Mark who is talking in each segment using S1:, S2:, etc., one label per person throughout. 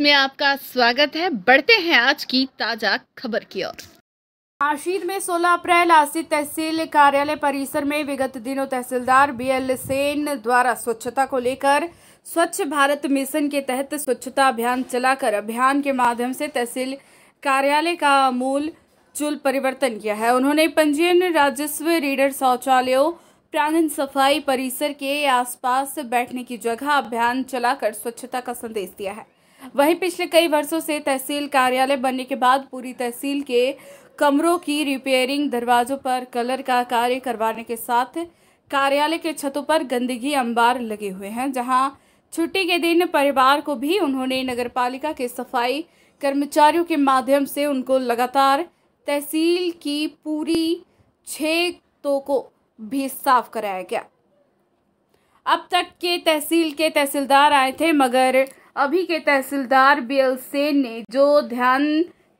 S1: में आपका स्वागत है बढ़ते हैं आज की ताजा खबर की ओर आशीर में 16 अप्रैल आसी तहसील कार्यालय परिसर में विगत दिनों तहसीलदार बी एल सेन द्वारा स्वच्छता को लेकर स्वच्छ भारत मिशन के तहत स्वच्छता अभियान चलाकर अभियान के माध्यम से तहसील कार्यालय का मूल चूल परिवर्तन किया है उन्होंने पंजीयन राजस्व रीडर शौचालयों प्रांगण सफाई परिसर के आसपास बैठने की जगह अभियान चलाकर स्वच्छता का संदेश दिया है वहीं पिछले कई वर्षों से तहसील कार्यालय बनने के बाद पूरी तहसील के कमरों की रिपेयरिंग दरवाजों पर कलर का कार्य करवाने के साथ कार्यालय के छतों पर गंदगी अंबार लगे हुए हैं जहां छुट्टी के दिन परिवार को भी उन्होंने पालिका के सफाई कर्मचारियों के माध्यम से उनको लगातार तहसील की पूरी छः तो को भी साफ कराया गया अब तक के तहसील के तहसीलदार आए थे मगर अभी के तहसीलदार बीएल सेन ने जो ध्यान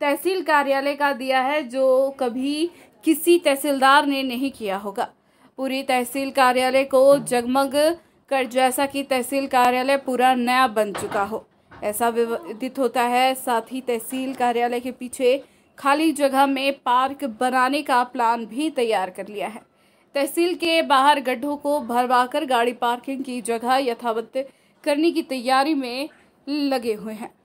S1: तहसील कार्यालय का दिया है जो कभी किसी तहसीलदार ने नहीं किया होगा पूरी तहसील कार्यालय को जगमग कर जैसा कि तहसील कार्यालय पूरा नया बन चुका हो ऐसा विवादित होता है साथ ही तहसील कार्यालय के पीछे खाली जगह में पार्क बनाने का प्लान भी तैयार कर लिया है तहसील के बाहर गड्ढों को भरवाकर गाड़ी पार्किंग की जगह यथावत करने की तैयारी में लगे हुए हैं